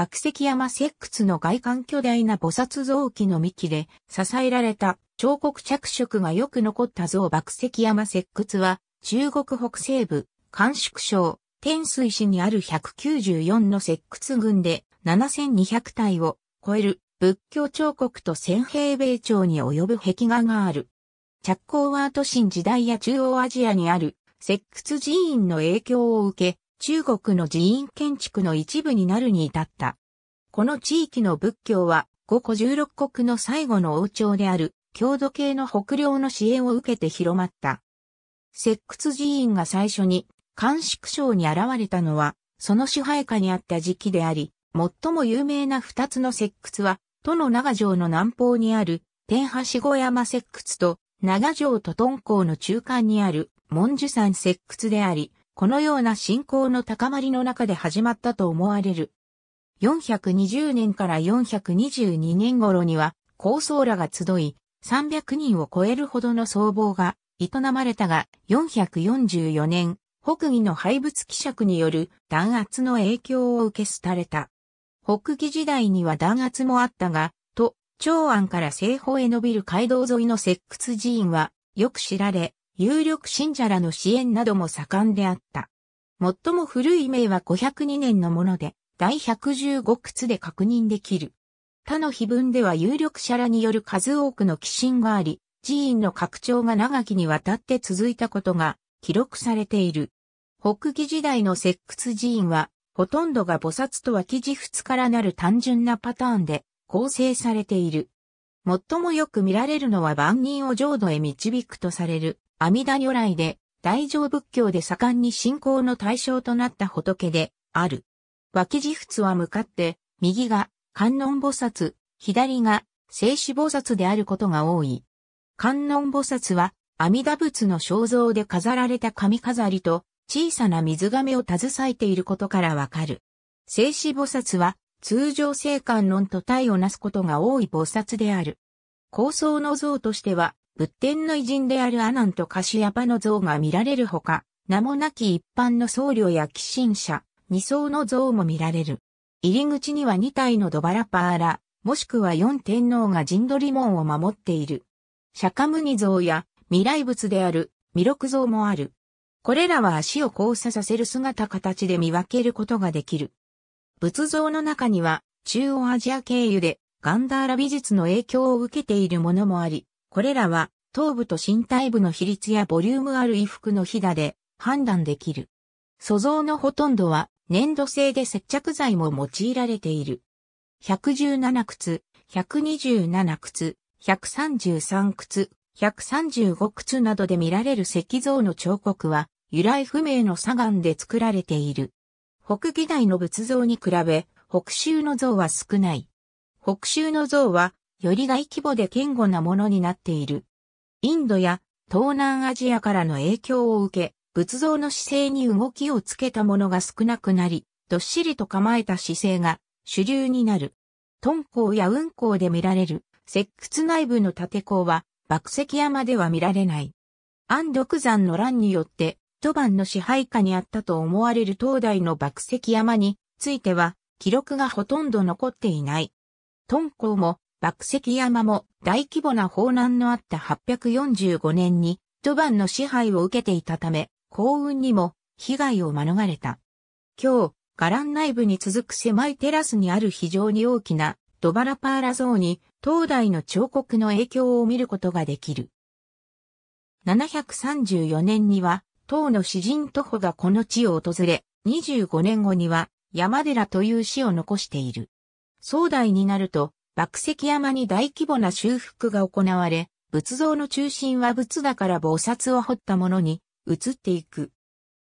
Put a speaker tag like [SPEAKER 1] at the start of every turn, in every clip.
[SPEAKER 1] 爆石山石窟の外観巨大な菩薩像器の幹で支えられた彫刻着色がよく残った像爆石山石窟は中国北西部、甘粛省、天水市にある194の石窟群で7200体を超える仏教彫刻と千平米町に及ぶ壁画がある。着工は都心時代や中央アジアにある石窟寺院の影響を受け、中国の寺院建築の一部になるに至った。この地域の仏教は、五個十六国の最後の王朝である、郷土系の北領の支援を受けて広まった。石窟寺院が最初に、甘粛省に現れたのは、その支配下にあった時期であり、最も有名な二つの石窟は、都の長城の南方にある、天橋小山石窟と、長城と敦煌の中間にある、文殊山石窟であり、このような信仰の高まりの中で始まったと思われる。420年から422年頃には、高僧らが集い、300人を超えるほどの僧帽が営まれたが、444年、北魏の廃仏希釈による弾圧の影響を受け廃れた。北魏時代には弾圧もあったが、と、長安から西方へ伸びる街道沿いの石窟寺院は、よく知られ、有力信者らの支援なども盛んであった。最も古い名は502年のもので、第115窟で確認できる。他の碑文では有力者らによる数多くの寄進があり、寺院の拡張が長きにわたって続いたことが記録されている。北紀時代の石窟寺院は、ほとんどが菩薩とは記事仏からなる単純なパターンで構成されている。最もよく見られるのは万人を浄土へ導くとされる阿弥陀如来で、大乗仏教で盛んに信仰の対象となった仏で、ある。脇地仏は向かって、右が観音菩薩、左が静止菩薩であることが多い。観音菩薩は、阿弥陀仏の肖像で飾られた髪飾りと、小さな水亀を携えていることからわかる。静止菩薩は、通常聖観論と体をなすことが多い菩薩である。高僧の像としては、仏典の偉人であるアナンとカシヤパの像が見られるほか、名もなき一般の僧侶や寄進者、二層の像も見られる。入り口には二体のドバラパーラ、もしくは四天皇が陣取り門を守っている。釈迦尼像や未来仏である弥勒像もある。これらは足を交差させる姿形で見分けることができる。仏像の中には中央アジア経由でガンダーラ美術の影響を受けているものもあり、これらは頭部と身体部の比率やボリュームある衣服のひだで判断できる。素像のほとんどは粘土製で接着剤も用いられている。117靴、127靴、133靴、135靴などで見られる石像の彫刻は由来不明の砂岩で作られている。北義大の仏像に比べ、北州の像は少ない。北州の像はより大規模で堅固なものになっている。インドや東南アジアからの影響を受け、仏像の姿勢に動きをつけたものが少なくなり、どっしりと構えた姿勢が主流になる。敦煌や雲煌で見られる石窟内部の縦坑は、爆石山では見られない。安禄山の乱によって、都番の支配下にあったと思われる東大の爆石山については、記録がほとんど残っていない。敦煌も爆石山も大規模な砲難のあった845年に、都番の支配を受けていたため、幸運にも被害を免れた。今日、伽藍内部に続く狭いテラスにある非常に大きなドバラパーラ像に東大の彫刻の影響を見ることができる。734年には、唐の詩人徒歩がこの地を訪れ、25年後には山寺という詩を残している。壮大になると、爆石山に大規模な修復が行われ、仏像の中心は仏だから菩薩を彫ったものに移っていく。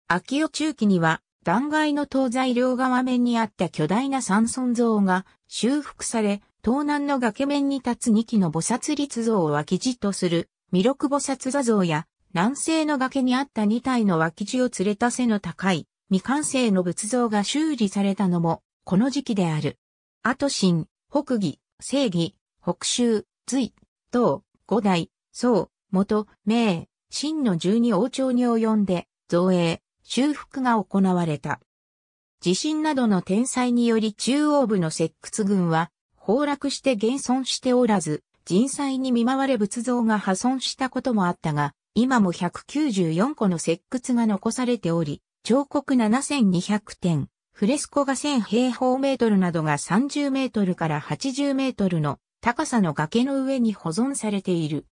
[SPEAKER 1] 秋代中期には、断崖の東西両側面にあった巨大な山村像が修復され、東南の崖面に立つ2基の菩薩立像を脇地とする、弥勒菩薩座像や、南西の崖にあった2体の脇地を連れた背の高い、未完成の仏像が修理されたのも、この時期である。後神、北義、正義、北州、隋、唐、五代、宋、元、明、真の十二王朝に及んで、造営、修復が行われた。地震などの天災により中央部の石窟群は、崩落して現存しておらず、人災に見舞われ仏像が破損したこともあったが、今も194個の石窟が残されており、彫刻7200点、フレスコが1000平方メートルなどが30メートルから80メートルの高さの崖の上に保存されている。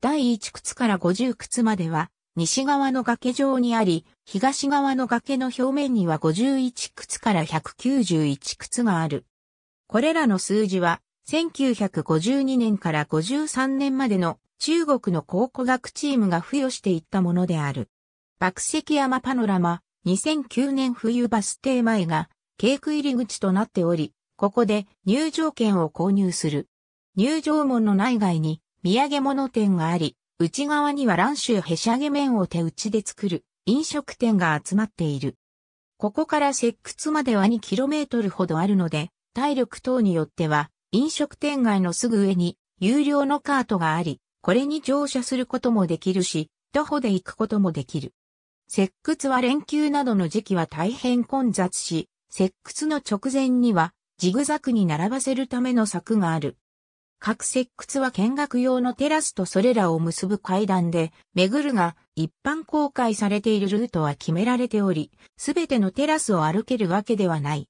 [SPEAKER 1] 第1靴から50靴までは西側の崖上にあり、東側の崖の表面には51靴から191靴がある。これらの数字は1952年から53年までの中国の考古学チームが付与していったものである。爆石山パノラマ、2009年冬バス停前が、ケーク入り口となっており、ここで入場券を購入する。入場門の内外に土産物店があり、内側には蘭州へしゃげ麺を手打ちで作る飲食店が集まっている。ここから石窟までは 2km ほどあるので、体力等によっては飲食店街のすぐ上に有料のカートがあり、これに乗車することもできるし、徒歩で行くこともできる。石窟は連休などの時期は大変混雑し、石窟の直前にはジグザグに並ばせるための柵がある。各石窟は見学用のテラスとそれらを結ぶ階段で巡るが一般公開されているルートは決められており、すべてのテラスを歩けるわけではない。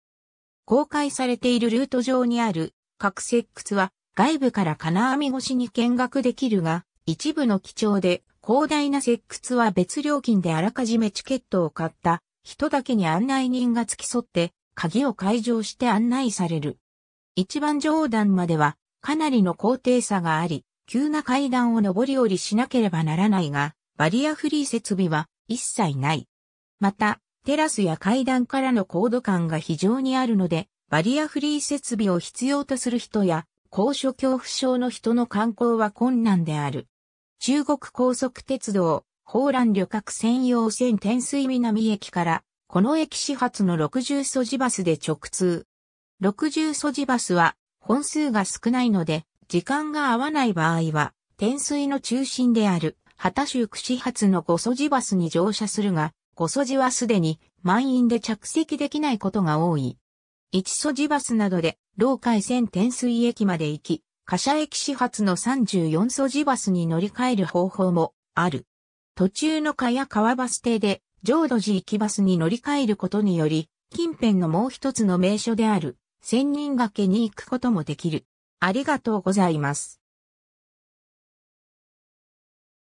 [SPEAKER 1] 公開されているルート上にある各石窟は外部から金網越しに見学できるが、一部の基調で広大な石窟は別料金であらかじめチケットを買った人だけに案内人が付き添って鍵を解錠して案内される。一番上段まではかなりの高低差があり、急な階段を上り下りしなければならないが、バリアフリー設備は一切ない。また、テラスや階段からの高度感が非常にあるので、バリアフリー設備を必要とする人や、高所恐怖症の人の観光は困難である。中国高速鉄道、宝蘭旅客専用線天水南駅から、この駅始発の60素地バスで直通。60素地バスは、本数が少ないので、時間が合わない場合は、天水の中心である、畑州区始発の5素地バスに乗車するが、5素地はすでに満員で着席できないことが多い。1素地バスなどで、老海線天水駅まで行き、貨車駅始発の34素地バスに乗り換える方法もある。途中のや川バス停で浄土寺行きバスに乗り換えることにより、近辺のもう一つの名所である、千人崖に行くこともできる。ありがとうございます。